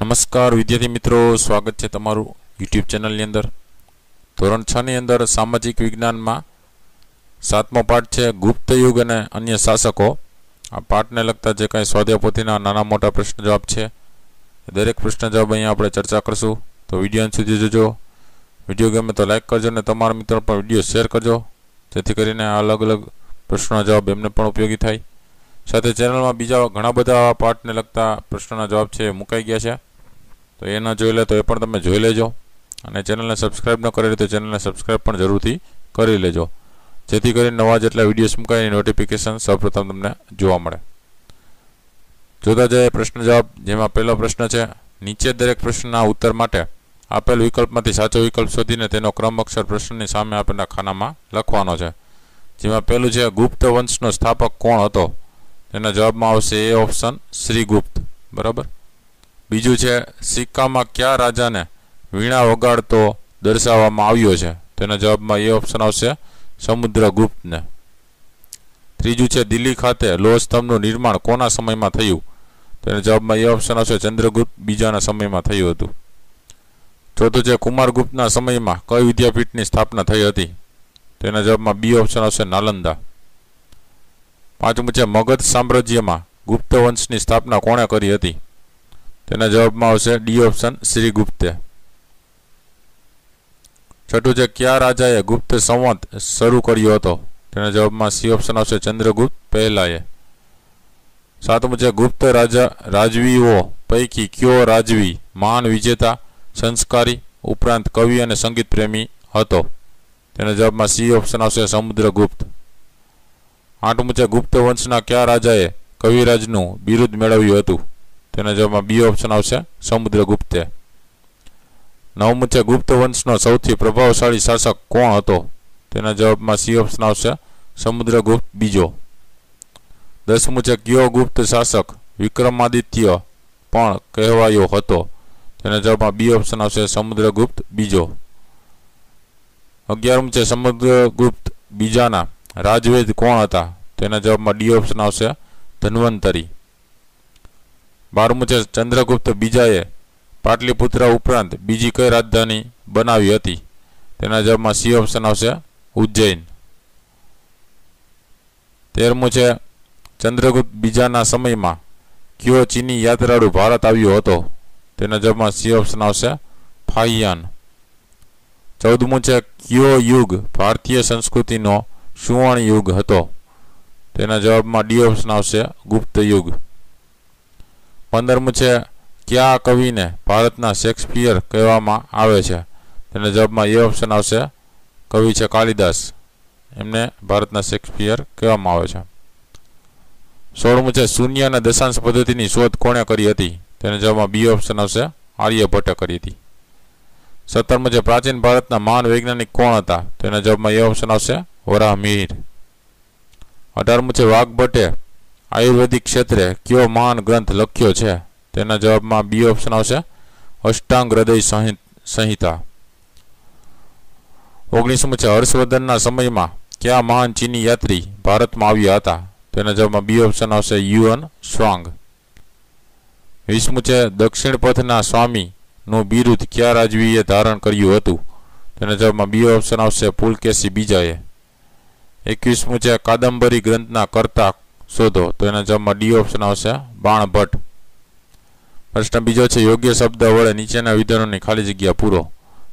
નમસ્કાર વિદ્યાર્થી મિત્રો સ્વાગત છે તમારું યુટ્યુબ ચેનલની અંદર ધોરણ છની અંદર સામાજિક વિજ્ઞાનમાં સાતમો પાઠ છે ગુપ્ત યુગ અને અન્ય શાસકો આ પાઠને લગતા જે કાંઈ સ્વાધ્યાય નાના મોટા પ્રશ્ન જવાબ છે દરેક પ્રશ્ન જવાબ અહીંયા આપણે ચર્ચા કરશું તો વિડીયો સુધી જોજો વિડીયો ગમે તો લાઇક કરજો અને તમારા મિત્રો પણ વિડીયો શેર કરજો જેથી કરીને અલગ અલગ પ્રશ્નોના જવાબ એમને પણ ઉપયોગી થાય સાથે ચેનલમાં બીજા ઘણા બધા પાઠને લગતા પ્રશ્નોના જવાબ છે મુકાઈ ગયા છે તો એ ન જોઈ લે તો એ પણ તમે જોઈ લેજો અને ચેનલને સબસ્ક્રાઇબ ન કરેલી તો ચેનલને સબસ્ક્રાઈબ પણ જરૂરથી કરી લેજો જેથી કરીને નવા જેટલા વિડીયોઝ મૂકાય નોટિફિકેશન સૌપ્રથમ તમને જોવા મળે જોતા જઈએ પ્રશ્ન જવાબ જેમાં પહેલો પ્રશ્ન છે નીચે દરેક પ્રશ્નના ઉત્તર માટે આપેલ વિકલ્પમાંથી સાચો વિકલ્પ શોધીને તેનો ક્રમ અક્ષર પ્રશ્નની સામે આપેલા ખાનામાં લખવાનો છે જેમાં પહેલું છે ગુપ્ત વંશનો સ્થાપક કોણ હતો તેના જવાબમાં આવશે એ ઓપ્શન શ્રીગુપ્ત બરાબર બીજું છે સિક્કામાં કયા રાજાને વીણા વગાડતો દર્શાવવામાં આવ્યો છે તેના જવાબમાં એ ઓપ્શન આવશે સમુદ્રગુપ્તને ત્રીજું છે દિલ્હી ખાતે લોહ સ્તંભનું નિર્માણ કોના સમયમાં થયું તેના જવાબમાં એ ઓપ્શન આવશે ચંદ્રગુપ્ત બીજાના સમયમાં થયું હતું ચોથું છે કુમારગુપ્તના સમયમાં કઈ વિદ્યાપીઠની સ્થાપના થઈ હતી તેના જવાબમાં બી ઓપ્શન આવશે નાલંદા પાંચમું છે મગધ સામ્રાજ્યમાં ગુપ્ત વંશની સ્થાપના કોણે કરી હતી તેના જવાબમાં આવશે ડી ઓપ્શન શ્રી ગુપ્તે છઠ્ઠું છે કયા રાજાએ ગુપ્ત સંવત શરૂ કર્યો હતો તેના જવાબમાં સી ઓપ્શન આવશે ચંદ્રગુપ્ત પહેલાએ સાતમું છે ગુપ્ત રાજા રાજવીઓ પૈકી કયો રાજવી મહાન વિજેતા સંસ્કારી ઉપરાંત કવિ અને સંગીત પ્રેમી હતો તેના જવાબમાં સી ઓપ્શન આવશે સમુદ્રગુપ્ત આઠમું છે ગુપ્ત વંશના કયા રાજાએ કવિરાજનું બિરુદ મેળવ્યું હતું તેના જવાબમાં બી ઓપ્શન આવશે સમુદ્રગુપ્તે નવમું છે ગુપ્ત વંશનો સૌથી પ્રભાવશાળી શાસક કોણ હતો તેના જવાબમાં સી ઓપ્શન આવશે સમુદ્રગુપ્ત બીજો દસમું છે કયો ગુપ્ત શાસક વિક્રમાદિત્ય પણ કહેવાયો હતો તેના જવાબમાં બી ઓપ્શન આવશે સમુદ્રગુપ્ત બીજો અગિયારમું છે સમુદ્રગુપ્ત બીજાના રાજવેદ કોણ હતા તેના જવાબમાં ડી ઓપ્શન આવશે ધન્વંતરી બારમું છે ચંદ્રગુપ્ત બીજાએ પાટલીપુત્ર ઉપરાંત બીજી કઈ રાજધાની બનાવી હતી તેના જવાબમાં સી ઓપ્શન આવશે ઉજ્જૈન તેરમું છે ચંદ્રગુપ્ત બીજાના સમયમાં કયો ચીની યાત્રાળુ ભારત આવ્યો હતો તેના જવાબમાં સી ઓપ્શન આવશે ફાહિયાન ચૌદમું છે કયો યુગ ભારતીય સંસ્કૃતિનો સુવર્ણ યુગ હતો તેના જવાબમાં ડી ઓપ્શન આવશે ગુપ્ત યુગ પંદરમું છે કયા કવિને ભારતના શેક્સપિયર કહેવામાં આવે છે તેના જવાબમાં એ ઓપ્શન આવશે કવિ છે કાલિદાસ એમને ભારતના શેક્સપિયર કહેવામાં આવે છે સોળમું છે શૂન્ય અને દશાંશ પદ્ધતિની શોધ કોણે કરી હતી તેના જવાબમાં બી ઓપ્શન આવશે આર્યભટ્ટે કરી હતી સત્તરમું છે પ્રાચીન ભારતના મહાન વૈજ્ઞાનિક કોણ હતા તેના જવાબમાં એ ઓપ્શન આવશે વરાહમીર અઢારમું છે વાઘભટ્ટે આયુર્વેદિક ક્ષેત્રે કયો મહાન ગ્રંથ લખ્યો છે તેના જવાબમાં બી ઓપ્શન આવશે અષ્ટાંગ હૃદય સંહિતા ઓગણીસમું છે હર્ષવર્ધનના સમયમાં કયા મહાન ચીની યાત્રી ભારતમાં આવ્યા હતા તેના જવાબમાં બી ઓપ્શન આવશે યુઅન સ્વાંગ વીસમું છે દક્ષિણ પથના સ્વામીનું બિરુદ કયા રાજવીએ ધારણ કર્યું હતું તેના જવાબમાં બી ઓપ્શન આવશે પુલકેશી બીજાએ એકવીસમું છે કાદંબરી ગ્રંથના કરતા શોધો તો એના જવાબમાં ડી ઓપ્શન આવશે બાણભટ્ટ પ્રશ્ન બીજો છે યોગ્ય શબ્દ વડે નીચેના વિધાનોની ખાલી જગ્યા પૂરો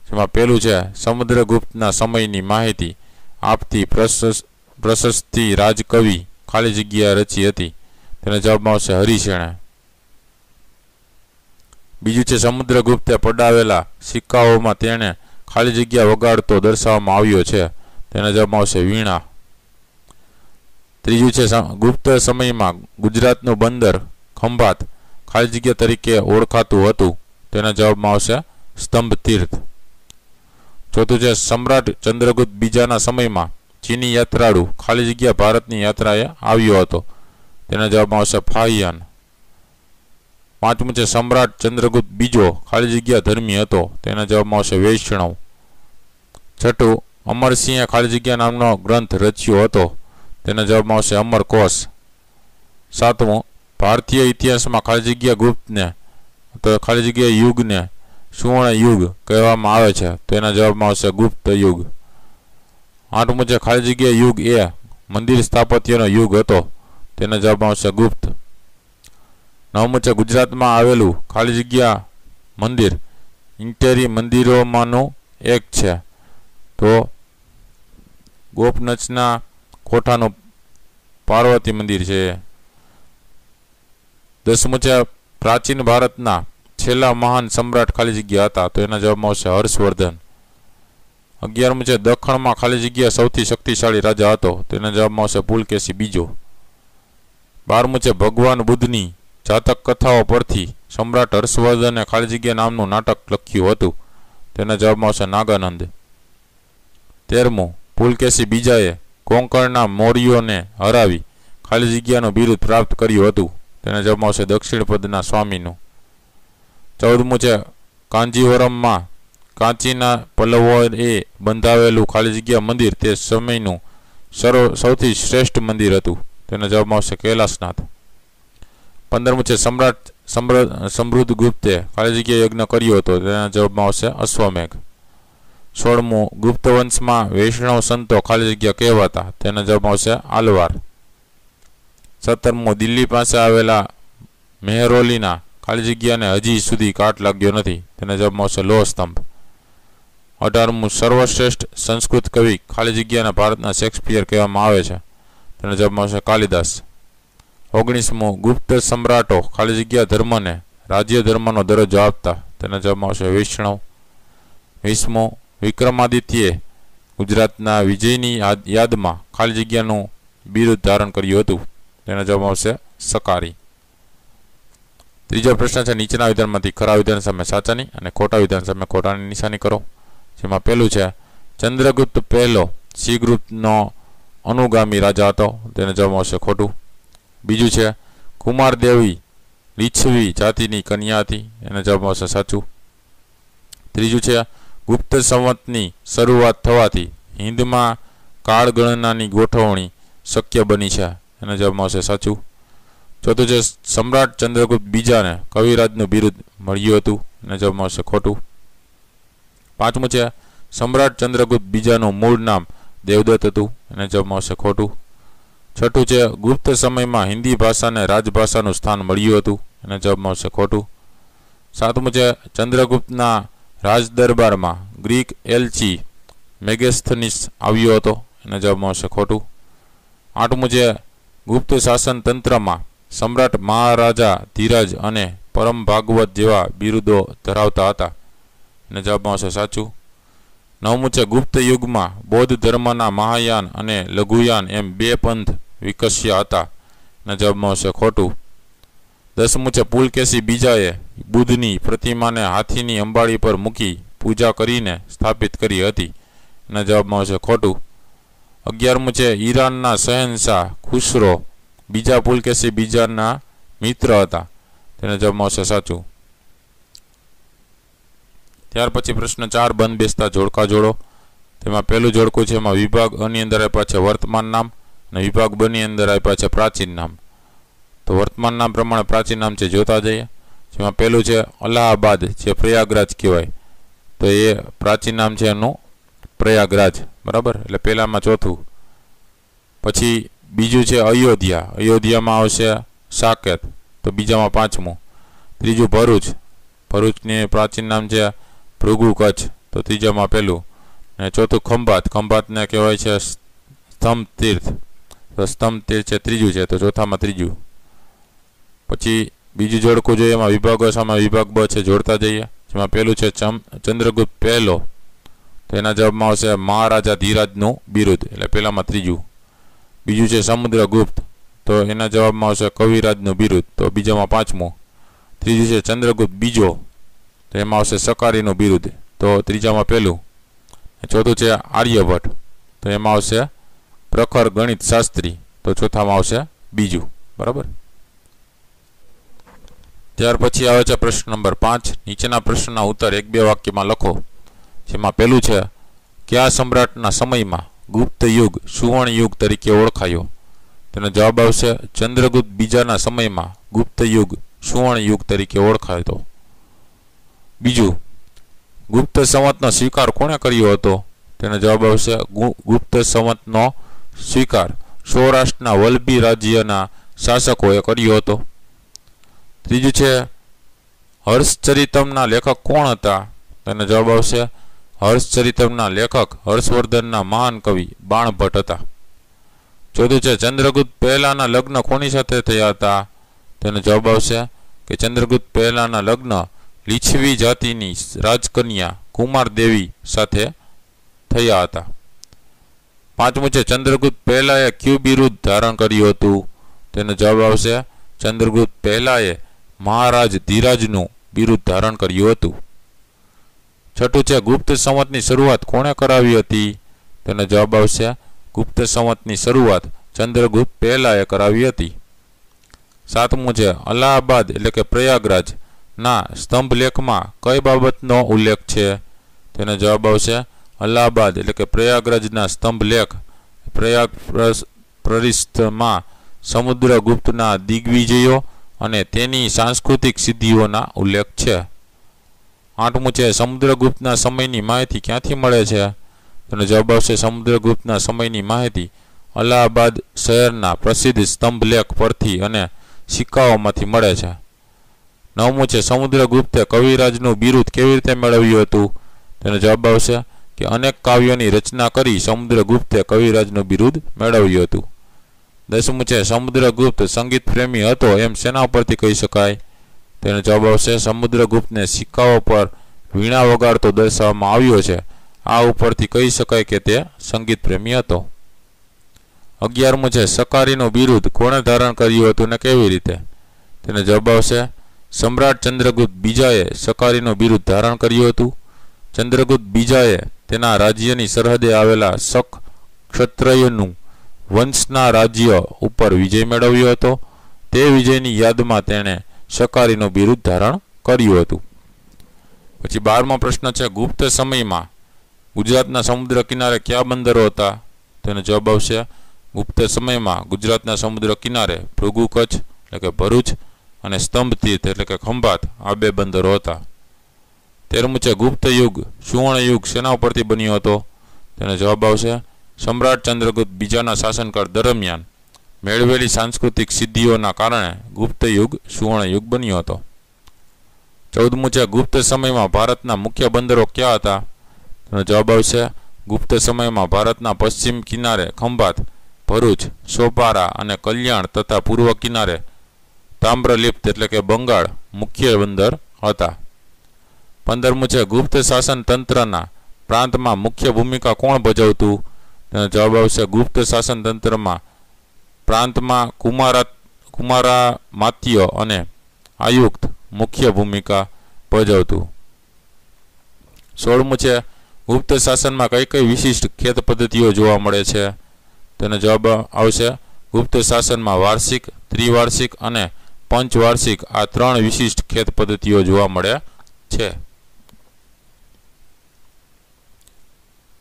જેમાં પહેલું છે સમુદ્રગુપ્તના સમયની માહિતી આપતી પ્રશસ્તિ રાજકવિ ખાલી જગ્યા રચી હતી તેના જવાબમાં આવશે હરિશેણે બીજું છે સમુદ્રગુપ્તે પડાવેલા સિક્કાઓમાં તેણે ખાલી જગ્યા વગાડતો દર્શાવવામાં આવ્યો છે તેના જવાબમાં આવશે વીણા ત્રીજું છે ગુપ્ત સમયમાં ગુજરાતનું બંદર ખંભાત ખાલી જગ્યા તરીકે ઓળખાતું હતું તેના જવાબમાં આવશે સ્તંભ તીર્થ ચોથું છે સમ્રાટ ચંદ્રગુપ્ત બીજાના સમયમાં ચીની યાત્રાળુ ખાલી જગ્યા ભારતની યાત્રાએ આવ્યો હતો તેના જવાબમાં આવશે ફાહિયાન પાંચમું છે સમ્રાટ ચંદ્રગુપ્ત બીજો ખાલી જગ્યા ધર્મી હતો તેના જવાબમાં આવશે વૈષ્ણવ છઠ્ઠું અમરસિંહે ખાલી જગ્યા નામનો ગ્રંથ રચ્યો હતો તેનો જવાબમાં આવશે અમરકોશ સાતમું ભારતીય ઇતિહાસમાં ખાલી જગ્યા ગુપ્તને તો ખાલી જગ્યા યુગને સુવર્ણ યુગ કહેવામાં આવે છે તો એના જવાબમાં આવશે ગુપ્ત યુગ આઠમું છે ખાલી જગ્યા યુગ એ મંદિર સ્થાપત્યનો યુગ હતો તેના જવાબમાં આવશે ગુપ્ત નવમું છે ગુજરાતમાં આવેલું ખાલી જગ્યા મંદિર ઇન્ટેરી મંદિરોમાંનું એક છે તો ગોપનચના કોઠાનું પાર્વતી મંદિર છે દસમુચા પ્રાચીન ભારતના છેલ્લા મહાન સમ્રાટ ખાલી જગ્યા હતા તો એના જવાબમાં આવશે હર્ષવર્ધન અગિયારમું છે દખણમાં ખાલી જગ્યા સૌથી શક્તિશાળી રાજા હતો તો એના જવાબમાં આવશે પુલકેશી બીજો બારમું છે ભગવાન બુદ્ધની જાતક કથાઓ પરથી સમ્રાટ હર્ષવર્ધને ખાલી જગ્યા નામનું નાટક લખ્યું હતું તેના જવાબમાં આવશે નાગાનંદ તેરમું પુલકેશી બીજાએ કોંકણના મૌર્યોને હરાવી ખાલી જગ્યાનું બિરુદ પ્રાપ્ત કર્યું હતું તેના જવાબમાં આવશે દક્ષિણપદના સ્વામીનું ચૌદમું છે કાંજીવરમમાં કાંચીના પલ્લવોએ બંધાવેલું ખાલી જગ્યા મંદિર તે સમયનું સર્વ સૌથી શ્રેષ્ઠ મંદિર હતું તેના જવાબમાં આવશે કૈલાસનાથ પંદરમું છે સમ્રાટ સમૃદ્ધ ગુપ્તે ખાલી જગ્યા યજ્ઞ કર્યો હતો તેના જવાબમાં આવશે અશ્વમેઘ સોળમું ગુપ્ત વંશમાં વૈષ્ણવ સંતો ખાલી જગ્યા કહેવાતા તેનો જવાબ આવશે આલવાર સત્તરમું દિલ્હી પાસે આવેલા મેહરોલીના ખાલી જગ્યાને હજી સુધી કાટ લાગ્યો નથી તેના જવાબમાં આવશે લોહ સ્તંભ અઢારમું સર્વશ્રેષ્ઠ સંસ્કૃત કવિ ખાલી જગ્યાને ભારતના શેક્સપિયર કહેવામાં આવે છે તેનો જવાબમાં આવશે કાલિદાસ ઓગણીસમું ગુપ્ત સમ્રાટો ખાલી જગ્યા ધર્મને રાજ્ય ધર્મનો દરજ્જો આપતા તેના જવાબમાં આવશે વૈષ્ણવ વીસમું વિક્રમાદિત્યે ગુજરાતના વિજયની યાદમાં ખાલી જગ્યાનું બિરુદ ધારણ કર્યું હતું તેનો જવાબ આવશે સકારી ત્રીજો પ્રશ્ન છે નીચેના વિધાનમાંથી ખરા વિધાન સામે સાચાની અને ખોટા વિધાન સામે ખોટાની નિશાની કરો જેમાં પહેલું છે ચંદ્રગુપ્ત પહેલો શ્રીગુપ્તનો અનુગામી રાજા હતો તેનો જવાબ આવશે ખોટું બીજું છે કુમાર દેવી લીચ્છવી જાતિની કન્યા હતી એનો જવાબ આવશે સાચું ત્રીજું છે ગુપ્ત સંવતની શરૂઆત થવાથી હિન્દમાં કાળગણનાની ગોઠવણી શક્ય બની છે એનો જવાબ આવશે સાચું ચોથું છે સમ્રાટ ચંદ્રગુપ્ત બીજાને કવિરાજનું બિરુદ મળ્યું હતું એનો જવાબ આવશે ખોટું પાંચમું છે સમ્રાટ ચંદ્રગુપ્ત બીજાનું મૂળ નામ દેવદત્ત હતું એને જવાબ આવશે ખોટું છઠ્ઠું છે ગુપ્ત સમયમાં હિન્દી ભાષાને રાજભાષાનું સ્થાન મળ્યું હતું એને જવાબ આવશે ખોટું સાતમું છે ચંદ્રગુપ્તના રાજદરબારમાં ગ્રીક એલચી મેગેસ્થનિસ આવ્યો હતો એનો જવાબ આવશે ખોટું આઠમું છે ગુપ્ત શાસન તંત્રમાં સમ્રાટ મહારાજા ધીરજ અને પરમ ભાગવત જેવા બિરુદો ધરાવતા હતા એનો જવાબ આવશે સાચું નવમું છે ગુપ્ત યુગમાં બૌદ્ધ ધર્મના મહાયાન અને લઘુયાન એમ બે પંથ વિકસ્યા હતા એનો જવાબ આવશે ખોટું દસમું છે પુલકેશી બીજાએ બુદ્ધની પ્રતિમાને હાથીની અંબાડી પર મૂકી પૂજા કરીને સ્થાપિત કરી હતી એના જવાબમાં આવશે ખોટું અગિયારમું છે ઈરાનના શહેનશાહ ખુસરો બીજા પુલકેશી બીજાના મિત્ર હતા તેને જવાબમાં આવશે સાચું ત્યાર પછી પ્રશ્ન ચાર બંધ બેસતા જોડકા જોડો તેમાં પહેલું જોડકું છે એમાં વિભાગ અની અંદર આપ્યા છે વર્તમાન નામ અને વિભાગ બની અંદર આપ્યા છે પ્રાચીન નામ તો વર્તમાનના પ્રમાણે પ્રાચીન નામ છે જોતા જઈએ જેમાં પહેલું છે અલ્હાબાદ જે પ્રયાગરાજ કહેવાય તો એ પ્રાચીન નામ છે એનું પ્રયાગરાજ બરાબર એટલે પહેલામાં ચોથું પછી બીજું છે અયોધ્યા અયોધ્યામાં આવશે સાકેત તો બીજામાં પાંચમું ત્રીજું ભરૂચ ભરૂચની પ્રાચીન નામ છે ભૃગુ કચ્છ તો ત્રીજામાં પહેલું ને ચોથું ખંભાત ખંભાતને કહેવાય છે સ્તંભ તીર્થ તો સ્તંભ તીર્થ છે ત્રીજું છે તો ચોથામાં ત્રીજું પછી બીજું જોડકું જોઈએ એમાં વિભાગો સામે વિભાગ બ છે જોડતા જઈએ જેમાં પહેલું છે ચંદ્રગુપ્ત પહેલો તો એના જવાબમાં આવશે મહારાજા ધીરાજનું બિરુદ એટલે પહેલામાં ત્રીજું બીજું છે સમુદ્રગુપ્ત તો એના જવાબમાં આવશે કવિરાજનું બિરુદ તો બીજામાં પાંચમું ત્રીજું છે ચંદ્રગુપ્ત બીજો તો એમાં આવશે સકારીનું બિરુદ તો ત્રીજામાં પહેલું ચોથું છે આર્યભટ્ટ તો એમાં આવશે પ્રખર ગણિત શાસ્ત્રી તો ચોથામાં આવશે બીજું બરાબર ત્યાર પછી આવે છે પ્રશ્ન નંબર પાંચ નીચેના પ્રશ્નના ઉત્તર એક બે વાક્યમાં લખો જેમાં પહેલું છે કયા સમ્રાટના સમયમાં ગુપ્ત યુગ સુવર્ણ યુગ તરીકે ઓળખાયો તેનો જવાબ આવશે ચંદ્રગુપ્ત બીજાના સમયમાં ગુપ્ત યુગ સુવર્ણ યુગ તરીકે ઓળખાયો હતો બીજું ગુપ્ત સંવતનો સ્વીકાર કોણે કર્યો હતો તેનો જવાબ આવશે ગુપ્ત સંવતનો સ્વીકાર સૌરાષ્ટ્રના વલ્લભી રાજ્યના શાસકોએ કર્યો હતો ત્રીજું છે હર્ષચરિતમના લેખક કોણ હતા તેનો જવાબ આવશે હર્ષચરિતમના લેખક હર્ષવર્ધનના મહાન કવિ બાણભટ્ટ હતા ચોથું છે ચંદ્રગુપ્ત પહેલાના લગ્ન કોની સાથે થયા હતા તેનો જવાબ આવશે કે ચંદ્રગુપ્ત પહેલાના લગ્ન લીછવી જાતિની રાજકન્યા કુમારદેવી સાથે થયા હતા પાંચમું છે ચંદ્રગુપ્ત પહેલાએ ક્યુ બિરુદ્ધ ધારણ કર્યું હતું તેનો જવાબ આવશે ચંદ્રગુપ્ત પહેલાએ મહારાજ ધીરાજનું બિરુદ ધારણ કર્યું હતું છઠ્ઠું છે ગુપ્ત સંવતની શરૂઆત કોણે કરાવી હતી તેનો જવાબ આવશે ગુપ્ત સંવતની શરૂઆત ચંદ્રગુપ્ત પહેલાએ કરાવી હતી સાતમું છે અલ્હાબાદ એટલે કે પ્રયાગરાજ ના લેખમાં કઈ બાબતનો ઉલ્લેખ છે તેનો જવાબ આવશે અલ્હાબાદ એટલે કે પ્રયાગરાજના સ્તંભ લેખ પ્રયાગ પ્રરિસ્થમાં સમુદ્રગુપ્તના દિગ્વિજયો અને તેની સાંસ્કૃતિક સિદ્ધિઓના ઉલ્લેખ છે આઠમું છે સમુદ્રગુપ્તના સમયની માહિતી ક્યાંથી મળે છે તેનો જવાબ આવશે સમુદ્રગુપ્તના સમયની માહિતી અલ્હાબાદ શહેરના પ્રસિદ્ધ સ્તંભલેખ પરથી અને સિક્કાઓમાંથી મળે છે નવમું છે સમુદ્રગુપ્તે કવિરાજનું બિરુદ કેવી રીતે મેળવ્યું હતું તેનો જવાબ આવશે કે અનેક કાવ્યોની રચના કરી સમુદ્રગુપ્તે કવિરાજનું બિરુદ મેળવ્યું હતું દસમું છે સમુદ્રગુપ્ત સંગીત પ્રેમી હતો એમ સેના પરથી કહી શકાય તેનો જવાબ આવશે સમુદ્રગુપ્તને સિક્કાઓ પર વીણા વગાડતો દર્શાવવામાં આવ્યો છે આ ઉપરથી કહી શકાય કે તે સંગીત પ્રેમી હતો અગિયારમું છે સકારીનું બિરુદ કોણે ધારણ કર્યું હતું ને કેવી રીતે તેનો જવાબ આવશે સમ્રાટ ચંદ્રગુપ્ત બીજાએ સકારીનું બિરુદ ધારણ કર્યું હતું ચંદ્રગુપ્ત બીજાએ તેના રાજ્યની સરહદે આવેલા શક ક્ષત્રયનું વંશના રાજ્ય ઉપર વિજય મેળવ્યો હતો તે વિજયની યાદમાં તેણે શકારીનું બિરુદ ધારણ કર્યું હતું પછી બારમો પ્રશ્ન છે ગુપ્ત સમયમાં ગુજરાતના સમુદ્ર કિનારે કયા બંદરો હતા તેનો જવાબ આવશે ગુપ્ત સમયમાં ગુજરાતના સમુદ્ર કિનારે ભૃગુ કચ્છ એટલે કે ભરૂચ અને સ્તંભ તીર્થ એટલે કે ખંભાત આ બે બંદરો હતા તેરમું છે ગુપ્ત યુગ સુવર્ણ યુગ સેના ઉપરથી બન્યો હતો તેનો જવાબ આવશે સમ્રાટ ચંદ્રગુપ્ત બીજાના શાસનકાળ દરમિયાન મેળવેલી સાંસ્કૃતિક સિદ્ધિઓના કારણે ગુપ્ત યુગ સુવર્ણ યુગ બન્યો હતો ચૌદમું છે ગુપ્ત સમયમાં ભારતના મુખ્ય બંદરો ક્યાં હતા તેનો જવાબ આવશે ગુપ્ત સમયમાં ભારતના પશ્ચિમ કિનારે ખંભાત ભરૂચ સોપારા અને કલ્યાણ તથા પૂર્વ કિનારે તામ્રલિપ્ત એટલે કે બંગાળ મુખ્ય બંદર હતા પંદરમું છે ગુપ્ત શાસન તંત્રના પ્રાંતમાં મુખ્ય ભૂમિકા કોણ ભજવતું તેનો જવાબ આવશે ગુપ્ત શાસનતંત્રમાં પ્રાંતમાં કુમારા કુમારા માત્ય અને આયુક્ત મુખ્ય ભૂમિકા ભજવતું સોળમું છે ગુપ્ત શાસનમાં કઈ કઈ વિશિષ્ટ ખેત પદ્ધતિઓ જોવા મળે છે તેનો જવાબ આવશે ગુપ્ત શાસનમાં વાર્ષિક ત્રિવાર્ષિક અને પંચવાર્ષિક આ ત્રણ વિશિષ્ટ ખેત પદ્ધતિઓ જોવા મળે છે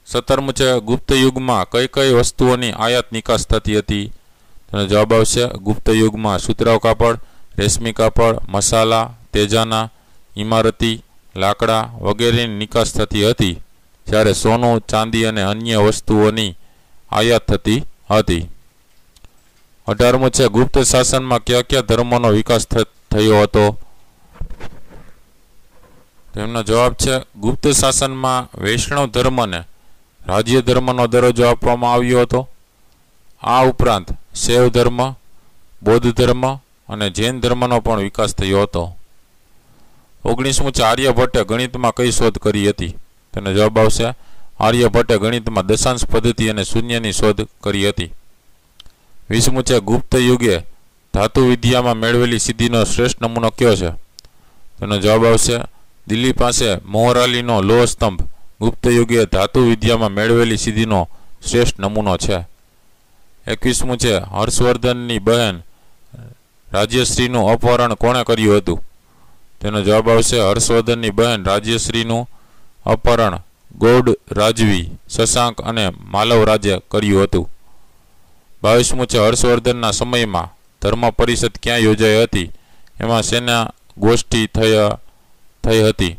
સત્તરમું છે ગુપ્ત યુગમાં કઈ કઈ વસ્તુઓની આયાત નિકાસ થતી હતી તેનો જવાબ આવશે ગુપ્ત યુગમાં સુતરાવ કાપડ રેશમી કાપડ મસાલા તેજાના ઇમારતી લાકડા વગેરેની નિકાસ થતી હતી જ્યારે સોનું ચાંદી અને અન્ય વસ્તુઓની આયાત થતી હતી અઢારમું છે ગુપ્ત શાસનમાં કયા કયા ધર્મોનો વિકાસ થયો હતો તેમનો જવાબ છે ગુપ્ત શાસનમાં વૈષ્ણવ ધર્મને રાજ્ય ધર્મનો દરજ્જો આપવામાં આવ્યો હતો આ ઉપરાંત શૈવ ધર્મ બૌદ્ધ ધર્મ અને જૈન ધર્મનો પણ વિકાસ થયો હતો ઓગણીસમું છે આર્યભટ્ટે ગણિતમાં કઈ શોધ કરી હતી તેનો જવાબ આવશે આર્યભટ્ટે ગણિતમાં દશાંશ પદ્ધતિ અને શૂન્યની શોધ કરી હતી વીસમું છે ગુપ્ત યુગે ધાતુવિદ્યામાં મેળવેલી સિદ્ધિનો શ્રેષ્ઠ નમૂનો કયો છે તેનો જવાબ આવશે દિલ્હી પાસે મોહરાલીનો લોહ સ્તંભ ગુપ્તયુગે ધાતુ વિદ્યામાં મેળવેલી સિદ્ધિનો શ્રેષ્ઠ નમૂનો છે એકવીસમું છે હર્ષવર્ધનની બહેન રાજ્યશ્રીનું અપહરણ કોણે કર્યું હતું તેનો જવાબ આવશે હર્ષવર્ધનની બહેન રાજ્યશ્રીનું અપહરણ ગોડ રાજવી શશાંક અને માલવ માલવરાજે કર્યું હતું બાવીસમું છે હર્ષવર્ધનના સમયમાં ધર્મ પરિષદ ક્યાં યોજાઈ હતી એમાં સેના ગોષ્ઠી થયા થઈ હતી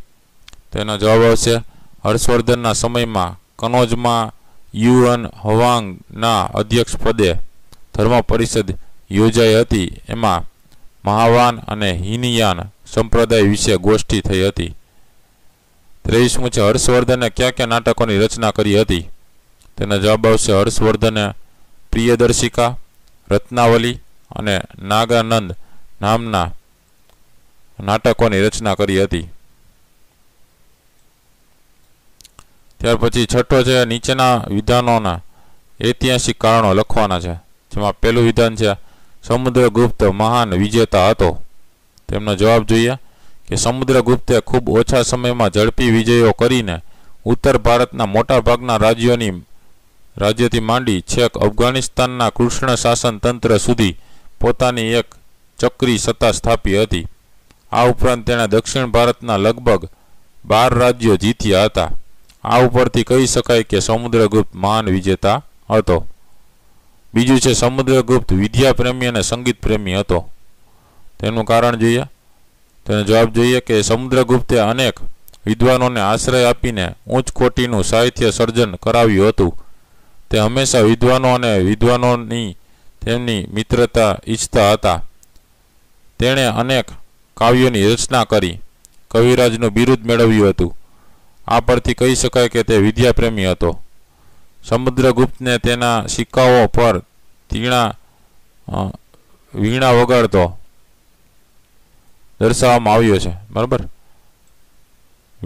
તેનો જવાબ આવશે હર્ષવર્ધનના સમયમાં કનોજમાં યુએન હવાંગના અધ્યક્ષપદે ધર્મ પરિષદ યોજાઈ હતી એમાં મહાવાન અને હિનયાન સંપ્રદાય વિશે ગોષ્ઠી થઈ હતી ત્રેવીસમું છે હર્ષવર્ધને ક્યાં ક્યાં નાટકોની રચના કરી હતી તેના જવાબ આવશે હર્ષવર્ધને પ્રિયદર્શિકા રત્નાવલી અને નાગાનંદ નામના નાટકોની રચના કરી હતી ત્યાર પછી છઠ્ઠો છે નીચેના વિધાનોના ઐતિહાસિક કારણો લખવાના છે જેમાં પહેલું વિધાન છે સમુદ્રગુપ્ત મહાન વિજેતા હતો તેમનો જવાબ જોઈએ કે સમુદ્રગુપ્તે ખૂબ ઓછા સમયમાં ઝડપી વિજયો કરીને ઉત્તર ભારતના મોટાભાગના રાજ્યોની રાજ્યથી માંડી છેક અફઘાનિસ્તાનના કૃષ્ણ શાસન તંત્ર સુધી પોતાની એક ચક્રી સત્તા સ્થાપી હતી આ ઉપરાંત તેણે દક્ષિણ ભારતના લગભગ બાર રાજ્યો જીત્યા હતા આ ઉપરથી કહી શકાય કે સમુદ્રગુપ્ત મહાન વિજેતા હતો બીજું છે સમુદ્રગુપ્ત વિદ્યા પ્રેમી અને સંગીત પ્રેમી હતો તેનું કારણ જોઈએ તેનો જવાબ જોઈએ કે સમુદ્રગુપ્તે અનેક વિદ્વાનોને આશ્રય આપીને ઉચ્ચ કોટીનું સાહિત્ય સર્જન કરાવ્યું હતું તે હંમેશા વિદ્વાનો અને વિદ્વાનોની તેમની મિત્રતા ઈચ્છતા હતા તેણે અનેક કાવ્યોની રચના કરી કવિરાજનું બિરુદ મેળવ્યું હતું આ પરથી કહી શકાય કે તે વિદ્યાપ્રેમી હતો સમુદ્રગુપ્તને તેના સિક્કાઓ પર તીણા વીણા વગાડતો દર્શાવવામાં આવ્યો છે બરાબર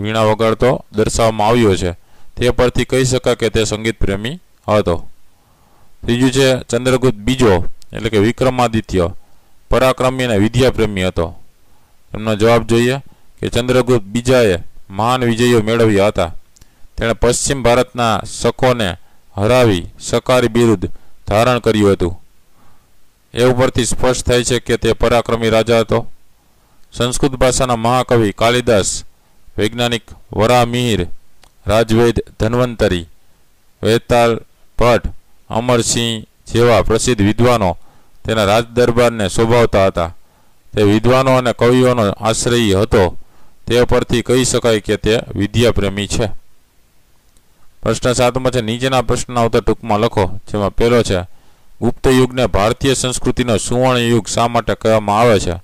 વીણા વગાડતો દર્શાવવામાં આવ્યો છે તે પરથી કહી શકાય કે તે સંગીત પ્રેમી હતો ત્રીજું છે ચંદ્રગુપ્ત બીજો એટલે કે વિક્રમાદિત્ય પરાક્રમી અને વિદ્યાપ્રેમી હતો એમનો જવાબ જોઈએ કે ચંદ્રગુપ્ત બીજાએ મહાન વિજયો મેળવ્યા હતા તેણે પશ્ચિમ ભારતના શકોને હરાવી સકારી બિરુદ્ધ ધારણ કર્યું હતું એ ઉપરથી સ્પષ્ટ થાય છે કે તે પરાક્રમી રાજા હતો સંસ્કૃત ભાષાના મહાકવિ કાલિદાસ વૈજ્ઞાનિક વરામિહિર રાજવેદ ધન્વંતરી વેતાલ ભટ્ટ અમરસિંહ જેવા પ્રસિદ્ધ વિદ્વાનો તેના રાજદરબારને શોભાવતા હતા તે વિદ્વાનો અને કવિઓનો આશ્રય હતો તે પરથી કહી શકાય કે તે વિદ્યાપ્રેમી છે પ્રશ્ન સાતમાં છે નીચેના પ્રશ્નના ઉત્તર ટૂંકમાં લખો જેમાં પહેલો છે ગુપ્ત યુગને ભારતીય સંસ્કૃતિનો સુવર્ણ યુગ શા માટે કહેવામાં આવે છે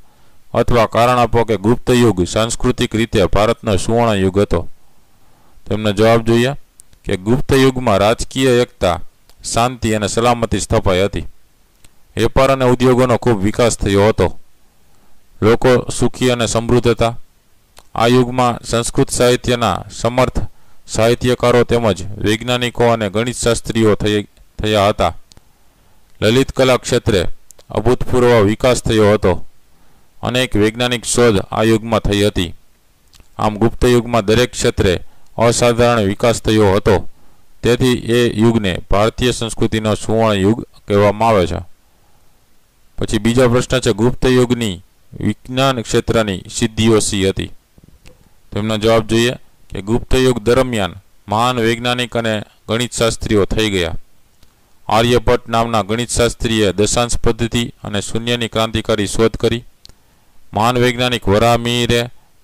અથવા કારણ આપો કે ગુપ્ત યુગ સાંસ્કૃતિક રીતે ભારતનો સુવર્ણ યુગ હતો તેમનો જવાબ જોઈએ કે ગુપ્ત યુગમાં રાજકીય એકતા શાંતિ અને સલામતી સ્થપાઈ હતી વેપાર અને ઉદ્યોગોનો ખૂબ વિકાસ થયો હતો લોકો સુખી અને સમૃદ્ધ હતા આ યુગમાં સંસ્કૃત સાહિત્યના સમર્થ સાહિત્યકારો તેમજ વૈજ્ઞાનિકો અને ગણિતશાસ્ત્રીઓ થયા હતા લલિત કલા ક્ષેત્રે અભૂતપૂર્વ વિકાસ થયો હતો અનેક વૈજ્ઞાનિક શોધ આ યુગમાં થઈ હતી આમ ગુપ્ત યુગમાં દરેક ક્ષેત્રે અસાધારણ વિકાસ થયો હતો તેથી એ યુગને ભારતીય સંસ્કૃતિનો સુવર્ણ યુગ કહેવામાં આવે છે પછી બીજો પ્રશ્ન છે ગુપ્ત યુગની વિજ્ઞાન ક્ષેત્રની સિદ્ધિઓ સી હતી તેમનો જવાબ જોઈએ કે ગુપ્ત યુગ દરમિયાન મહાન વૈજ્ઞાનિક અને ગણિતશાસ્ત્રીઓ થઈ ગયા આર્યભટ્ટ નામના ગણિતશાસ્ત્રીએ દશાંશ પદ્ધતિ અને શૂન્યની ક્રાંતિકારી શોધ કરી મહાન વૈજ્ઞાનિક વરામીરે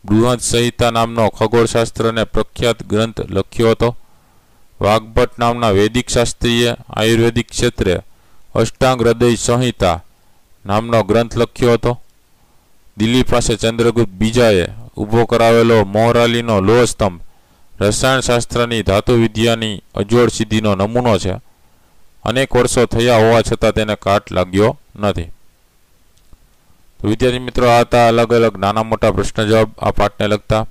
બૃહદ સંહિતા નામનો ખગોળશાસ્ત્રને પ્રખ્યાત ગ્રંથ લખ્યો હતો વાઘભટ્ટ નામના વૈદિક શાસ્ત્રીએ આયુર્વેદિક ક્ષેત્રે અષ્ટાંગ હૃદય સંહિતા નામનો ગ્રંથ લખ્યો હતો દિલ્હી પાસે ચંદ્રગુપ્ત બીજાએ ઊભો કરાવેલો મોહરાલીનો લોહ સ્તંભ રસાયણશાસ્ત્રની ધાતુવિદ્યાની અજોડ સિદ્ધિનો નમૂનો છે અનેક વર્ષો થયા હોવા છતાં તેને કાટ લાગ્યો નથી વિદ્યાર્થી મિત્રો આ હતા અલગ અલગ નાના મોટા પ્રશ્ન જવાબ આ પાઠને લગતા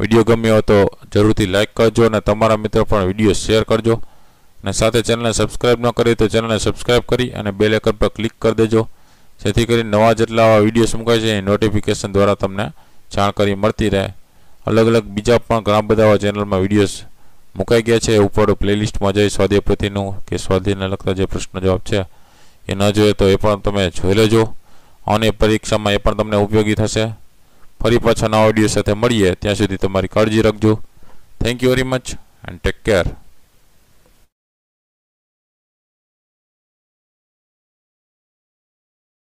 વિડીયો ગમ્યો તો જરૂરથી લાઇક કરજો અને તમારા મિત્રો પણ વિડીયો શેર કરજો અને સાથે ચેનલને સબસ્ક્રાઇબ ન કરી તો ચેનલને સબસ્ક્રાઈબ કરી અને બેલ આઇકન પર ક્લિક કરી દેજો જેથી કરીને નવા જેટલા વિડીયો મુકાય છે એ નોટિફિકેશન દ્વારા તમને જાણકારી મળતી રહે અલગ અલગ બીજા પણ ઘણા બધા ચેનલમાં વિડીયોઝ મુકાઈ ગયા છે ઉપર પ્લેલિસ્ટમાં જઈ સ્વાધ્યાય પ્રત્યેનું કે સ્વાધ્યાયને લગતા જે પ્રશ્ન જવાબ છે એ ન જોઈએ તો એ પણ તમે જોઈ લેજો અને પરીક્ષામાં એ પણ તમને ઉપયોગી થશે ફરી પાછા નવા ઓડિયો સાથે મળીએ ત્યાં સુધી તમારી કાળજી રાખજો thank you very much and take care